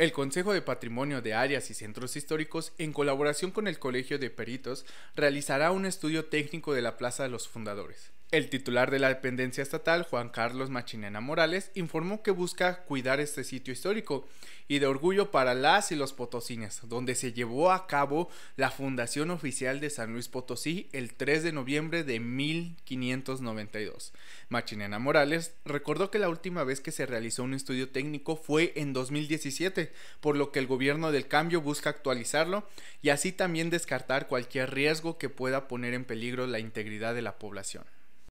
El Consejo de Patrimonio de Áreas y Centros Históricos, en colaboración con el Colegio de Peritos, realizará un estudio técnico de la Plaza de los Fundadores. El titular de la dependencia estatal, Juan Carlos Machinena Morales, informó que busca cuidar este sitio histórico y de orgullo para las y los potosines, donde se llevó a cabo la fundación oficial de San Luis Potosí el 3 de noviembre de 1592. Machinena Morales recordó que la última vez que se realizó un estudio técnico fue en 2017, por lo que el gobierno del cambio busca actualizarlo y así también descartar cualquier riesgo que pueda poner en peligro la integridad de la población.